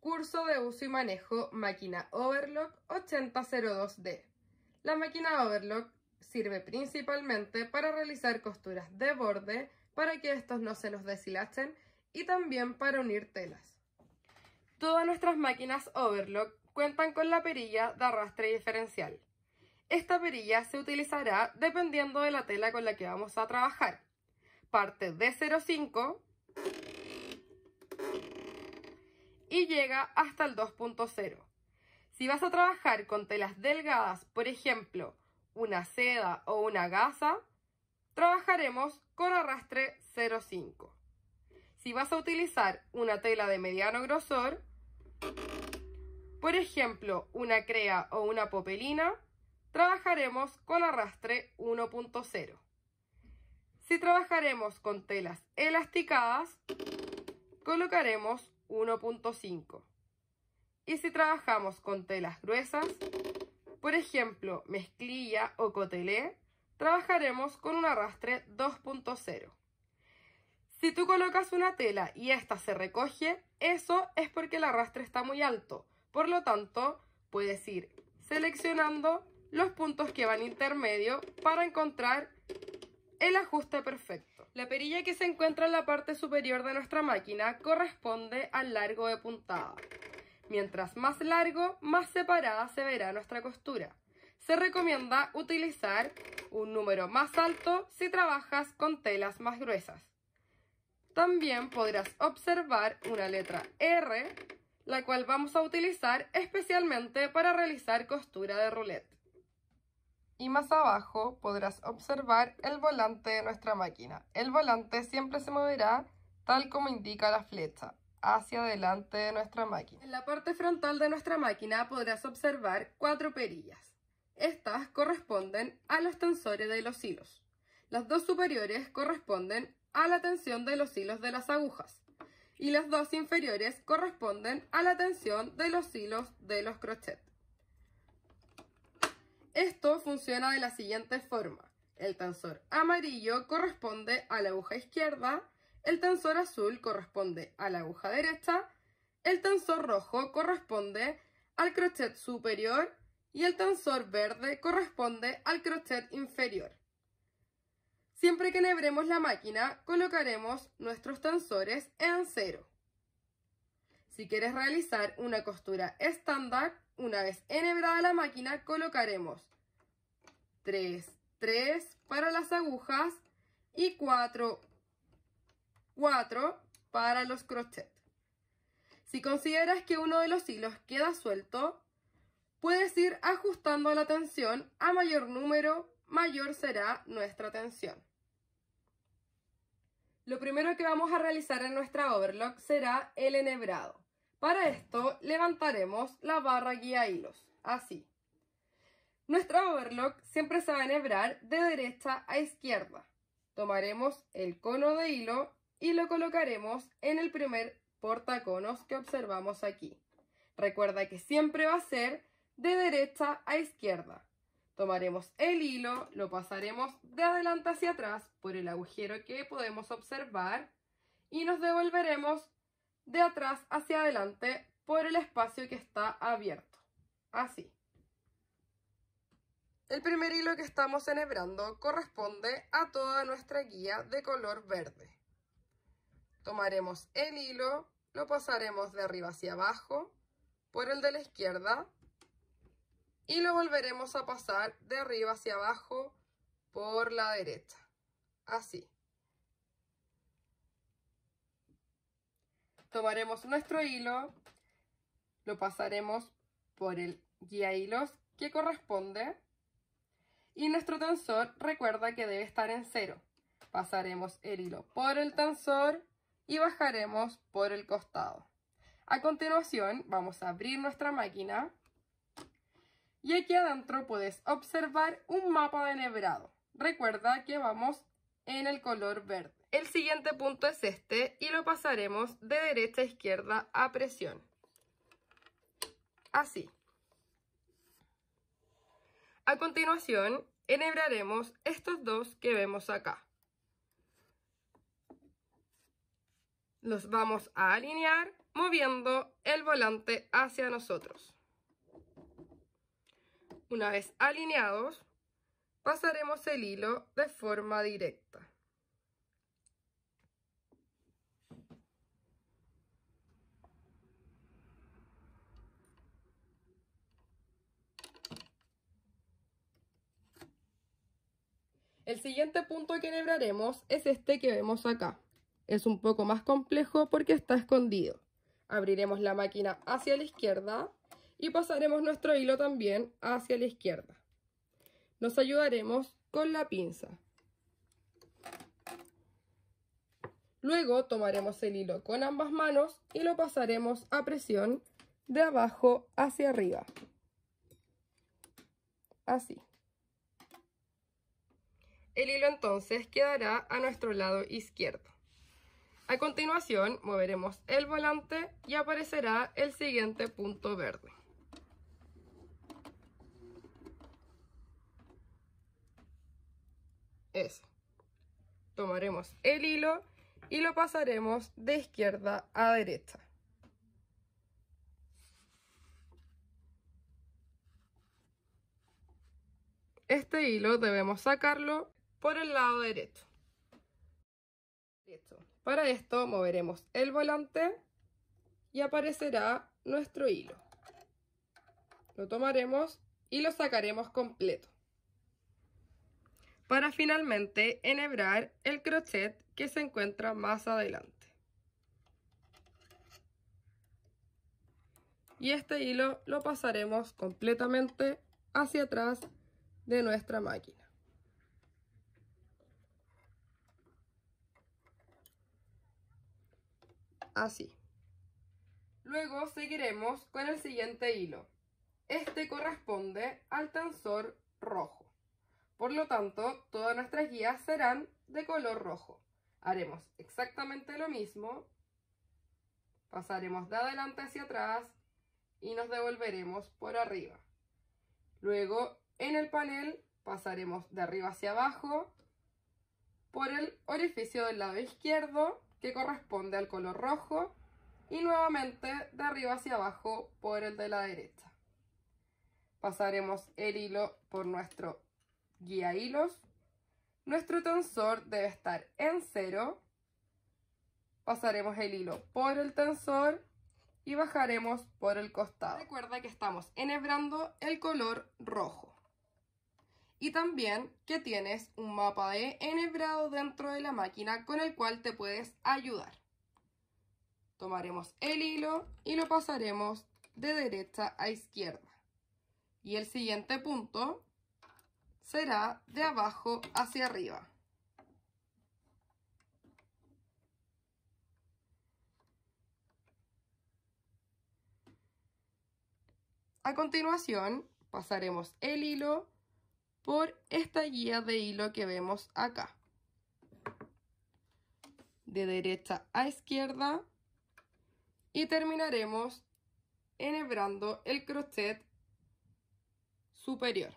Curso de uso y manejo máquina Overlock 8002D. La máquina Overlock sirve principalmente para realizar costuras de borde para que estos no se nos deshilachen y también para unir telas. Todas nuestras máquinas Overlock cuentan con la perilla de arrastre diferencial. Esta perilla se utilizará dependiendo de la tela con la que vamos a trabajar. Parte de 0,5 y llega hasta el 2.0. Si vas a trabajar con telas delgadas, por ejemplo, una seda o una gasa, trabajaremos con arrastre 0.5. Si vas a utilizar una tela de mediano grosor, por ejemplo, una crea o una popelina, trabajaremos con arrastre 1.0. Si trabajaremos con telas elasticadas, colocaremos 1.5. Y si trabajamos con telas gruesas, por ejemplo mezclilla o cotelé, trabajaremos con un arrastre 2.0. Si tú colocas una tela y esta se recoge, eso es porque el arrastre está muy alto. Por lo tanto, puedes ir seleccionando los puntos que van intermedio para encontrar el ajuste perfecto. La perilla que se encuentra en la parte superior de nuestra máquina corresponde al largo de puntada. Mientras más largo, más separada se verá nuestra costura. Se recomienda utilizar un número más alto si trabajas con telas más gruesas. También podrás observar una letra R, la cual vamos a utilizar especialmente para realizar costura de roulette y más abajo podrás observar el volante de nuestra máquina. El volante siempre se moverá tal como indica la flecha, hacia adelante de nuestra máquina. En la parte frontal de nuestra máquina podrás observar cuatro perillas. Estas corresponden a los tensores de los hilos. Las dos superiores corresponden a la tensión de los hilos de las agujas y las dos inferiores corresponden a la tensión de los hilos de los crochets. Esto funciona de la siguiente forma. El tensor amarillo corresponde a la aguja izquierda, el tensor azul corresponde a la aguja derecha, el tensor rojo corresponde al crochet superior y el tensor verde corresponde al crochet inferior. Siempre que nebremos la máquina, colocaremos nuestros tensores en cero. Si quieres realizar una costura estándar, una vez enhebrada la máquina, colocaremos 3, 3 para las agujas y 4, 4 para los crochet. Si consideras que uno de los hilos queda suelto, puedes ir ajustando la tensión a mayor número, mayor será nuestra tensión. Lo primero que vamos a realizar en nuestra overlock será el enhebrado. Para esto levantaremos la barra guía hilos, así. Nuestra overlock siempre se va a enhebrar de derecha a izquierda. Tomaremos el cono de hilo y lo colocaremos en el primer portaconos que observamos aquí. Recuerda que siempre va a ser de derecha a izquierda. Tomaremos el hilo, lo pasaremos de adelante hacia atrás por el agujero que podemos observar y nos devolveremos de atrás hacia adelante por el espacio que está abierto. Así. El primer hilo que estamos enhebrando corresponde a toda nuestra guía de color verde. Tomaremos el hilo, lo pasaremos de arriba hacia abajo por el de la izquierda y lo volveremos a pasar de arriba hacia abajo por la derecha. Así. Tomaremos nuestro hilo, lo pasaremos por el guía hilos que corresponde y nuestro tensor recuerda que debe estar en cero. Pasaremos el hilo por el tensor y bajaremos por el costado. A continuación vamos a abrir nuestra máquina y aquí adentro puedes observar un mapa de nebrado. Recuerda que vamos en el color verde. El siguiente punto es este y lo pasaremos de derecha a izquierda a presión. Así. A continuación, enhebraremos estos dos que vemos acá. Los vamos a alinear moviendo el volante hacia nosotros. Una vez alineados, pasaremos el hilo de forma directa. El siguiente punto que enhebraremos es este que vemos acá. Es un poco más complejo porque está escondido. Abriremos la máquina hacia la izquierda y pasaremos nuestro hilo también hacia la izquierda. Nos ayudaremos con la pinza. Luego tomaremos el hilo con ambas manos y lo pasaremos a presión de abajo hacia arriba. Así. El hilo entonces quedará a nuestro lado izquierdo. A continuación moveremos el volante y aparecerá el siguiente punto verde. Eso. Tomaremos el hilo y lo pasaremos de izquierda a derecha. Este hilo debemos sacarlo por el lado derecho. Para esto moveremos el volante y aparecerá nuestro hilo. Lo tomaremos y lo sacaremos completo. Para finalmente enhebrar el crochet que se encuentra más adelante. Y este hilo lo pasaremos completamente hacia atrás de nuestra máquina. así. Luego seguiremos con el siguiente hilo. Este corresponde al tensor rojo. Por lo tanto, todas nuestras guías serán de color rojo. Haremos exactamente lo mismo. Pasaremos de adelante hacia atrás y nos devolveremos por arriba. Luego, en el panel, pasaremos de arriba hacia abajo por el orificio del lado izquierdo que corresponde al color rojo y nuevamente de arriba hacia abajo por el de la derecha. Pasaremos el hilo por nuestro guía hilos. Nuestro tensor debe estar en cero. Pasaremos el hilo por el tensor y bajaremos por el costado. Recuerda que estamos enhebrando el color rojo y también que tienes un mapa de enhebrado dentro de la máquina con el cual te puedes ayudar. Tomaremos el hilo y lo pasaremos de derecha a izquierda. Y el siguiente punto será de abajo hacia arriba. A continuación pasaremos el hilo por esta guía de hilo que vemos acá. De derecha a izquierda y terminaremos enhebrando el crochet superior.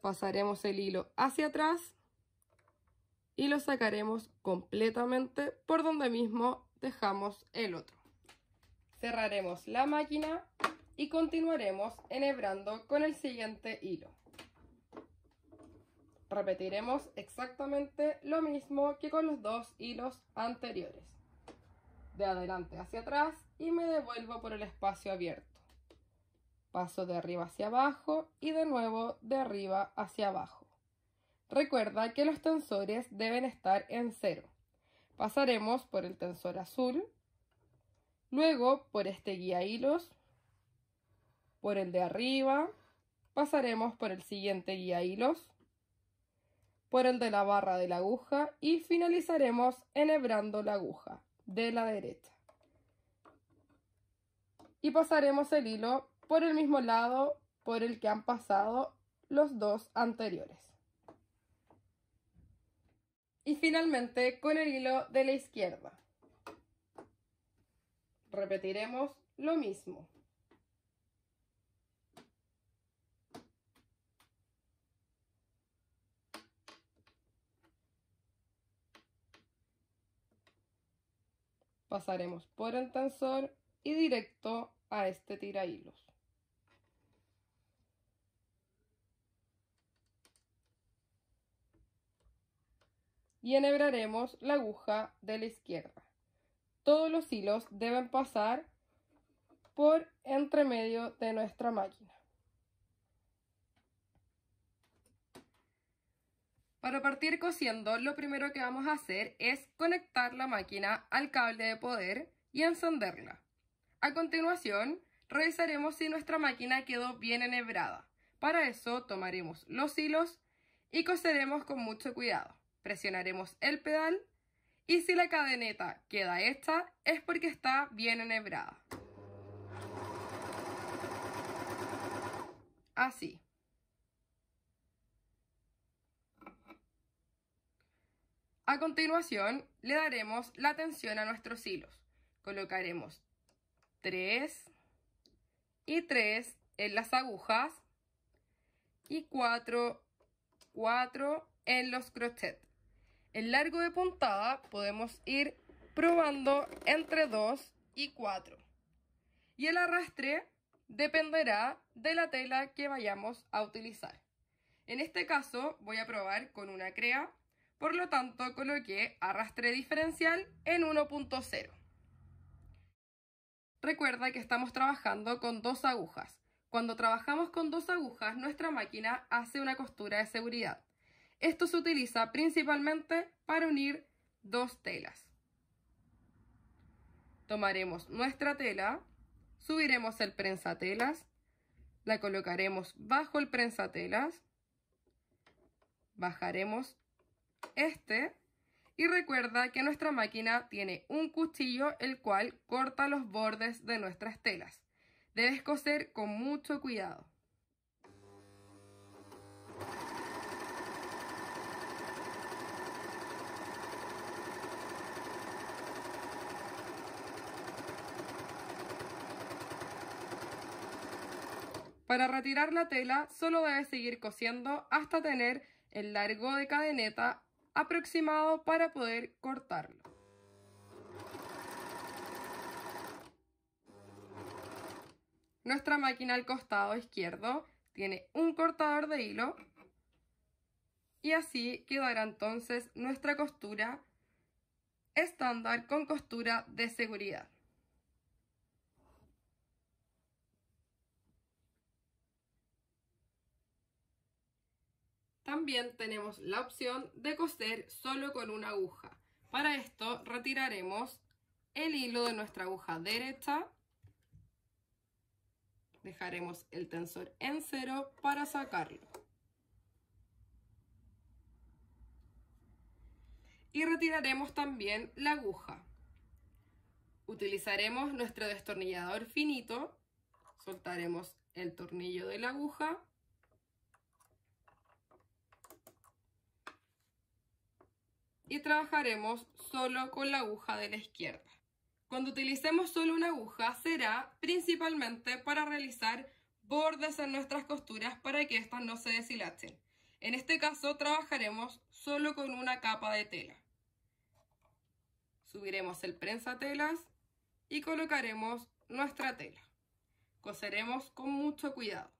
Pasaremos el hilo hacia atrás y lo sacaremos completamente por donde mismo dejamos el otro. Cerraremos la máquina y continuaremos enhebrando con el siguiente hilo. Repetiremos exactamente lo mismo que con los dos hilos anteriores. De adelante hacia atrás y me devuelvo por el espacio abierto. Paso de arriba hacia abajo y de nuevo de arriba hacia abajo. Recuerda que los tensores deben estar en cero. Pasaremos por el tensor azul, luego por este guía hilos, por el de arriba, pasaremos por el siguiente guía hilos, por el de la barra de la aguja y finalizaremos enhebrando la aguja de la derecha. Y pasaremos el hilo por el mismo lado por el que han pasado los dos anteriores y finalmente con el hilo de la izquierda. Repetiremos lo mismo. Pasaremos por el tensor y directo a este tira hilos. y enhebraremos la aguja de la izquierda. Todos los hilos deben pasar por entremedio de nuestra máquina. Para partir cosiendo, lo primero que vamos a hacer es conectar la máquina al cable de poder y encenderla. A continuación, revisaremos si nuestra máquina quedó bien enhebrada. Para eso, tomaremos los hilos y coseremos con mucho cuidado presionaremos el pedal y si la cadeneta queda esta es porque está bien enhebrada. Así. A continuación le daremos la tensión a nuestros hilos. Colocaremos 3 y 3 en las agujas y 4, 4 en los crochets. El largo de puntada podemos ir probando entre 2 y 4. Y el arrastre dependerá de la tela que vayamos a utilizar. En este caso voy a probar con una crea, por lo tanto coloqué arrastre diferencial en 1.0. Recuerda que estamos trabajando con dos agujas. Cuando trabajamos con dos agujas, nuestra máquina hace una costura de seguridad. Esto se utiliza principalmente para unir dos telas. Tomaremos nuestra tela, subiremos el prensatelas, la colocaremos bajo el prensatelas, bajaremos este y recuerda que nuestra máquina tiene un cuchillo el cual corta los bordes de nuestras telas. Debes coser con mucho cuidado. Para retirar la tela solo debes seguir cosiendo hasta tener el largo de cadeneta aproximado para poder cortarlo. Nuestra máquina al costado izquierdo tiene un cortador de hilo y así quedará entonces nuestra costura estándar con costura de seguridad. También tenemos la opción de coser solo con una aguja. Para esto retiraremos el hilo de nuestra aguja derecha. Dejaremos el tensor en cero para sacarlo. Y retiraremos también la aguja. Utilizaremos nuestro destornillador finito. Soltaremos el tornillo de la aguja y trabajaremos solo con la aguja de la izquierda. Cuando utilicemos solo una aguja será principalmente para realizar bordes en nuestras costuras para que éstas no se deshilachen. En este caso trabajaremos solo con una capa de tela. Subiremos el prensatelas y colocaremos nuestra tela. Coseremos con mucho cuidado.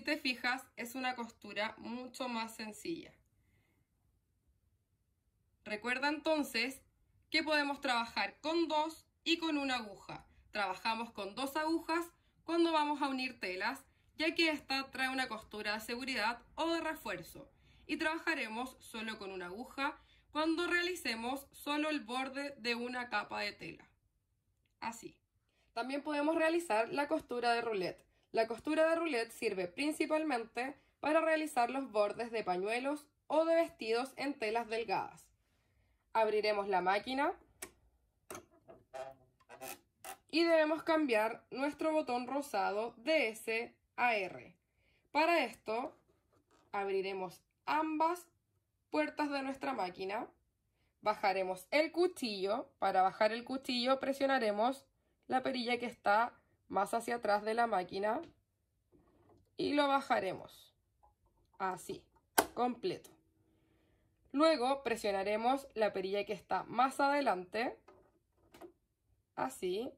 Si te fijas, es una costura mucho más sencilla. Recuerda entonces que podemos trabajar con dos y con una aguja. Trabajamos con dos agujas cuando vamos a unir telas, ya que esta trae una costura de seguridad o de refuerzo. Y trabajaremos solo con una aguja cuando realicemos solo el borde de una capa de tela. Así. También podemos realizar la costura de roulette. La costura de roulette sirve principalmente para realizar los bordes de pañuelos o de vestidos en telas delgadas. Abriremos la máquina y debemos cambiar nuestro botón rosado de S a R. Para esto abriremos ambas puertas de nuestra máquina, bajaremos el cuchillo, para bajar el cuchillo presionaremos la perilla que está más hacia atrás de la máquina y lo bajaremos así, completo. Luego presionaremos la perilla que está más adelante, así,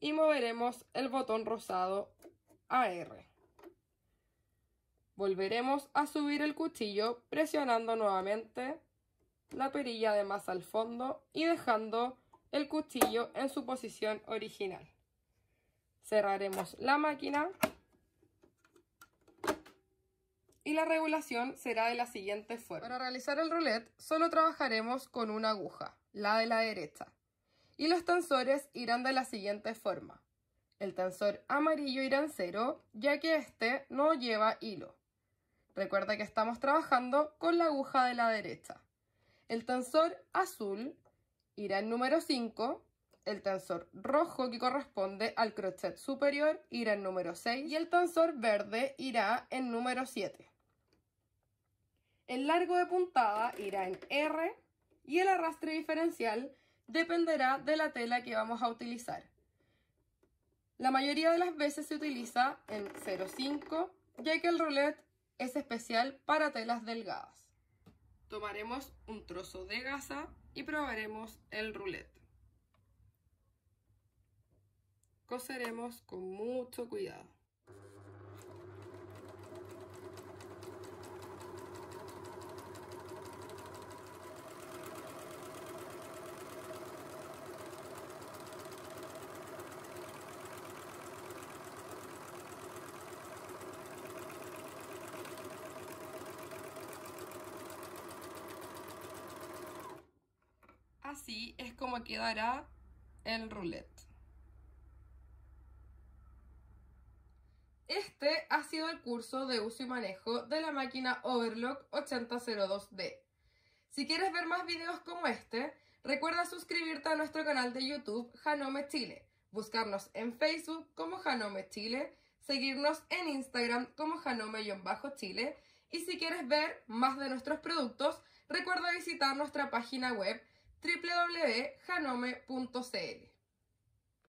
y moveremos el botón rosado AR. Volveremos a subir el cuchillo presionando nuevamente la perilla de más al fondo y dejando el cuchillo en su posición original. Cerraremos la máquina. Y la regulación será de la siguiente forma. Para realizar el roulette solo trabajaremos con una aguja, la de la derecha. Y los tensores irán de la siguiente forma. El tensor amarillo irá en cero, ya que este no lleva hilo. Recuerda que estamos trabajando con la aguja de la derecha. El tensor azul irá en número 5, el tensor rojo que corresponde al crochet superior irá en número 6 y el tensor verde irá en número 7. El largo de puntada irá en R y el arrastre diferencial dependerá de la tela que vamos a utilizar. La mayoría de las veces se utiliza en 0.5 ya que el roulette es especial para telas delgadas. Tomaremos un trozo de gasa y probaremos el roulette coseremos con mucho cuidado. Así es como quedará el roulette. Este ha sido el curso de uso y manejo de la máquina Overlock 8002D. Si quieres ver más videos como este, recuerda suscribirte a nuestro canal de YouTube Janome Chile, buscarnos en Facebook como Janome Chile, seguirnos en Instagram como Janome-Chile y si quieres ver más de nuestros productos, recuerda visitar nuestra página web www.janome.cl.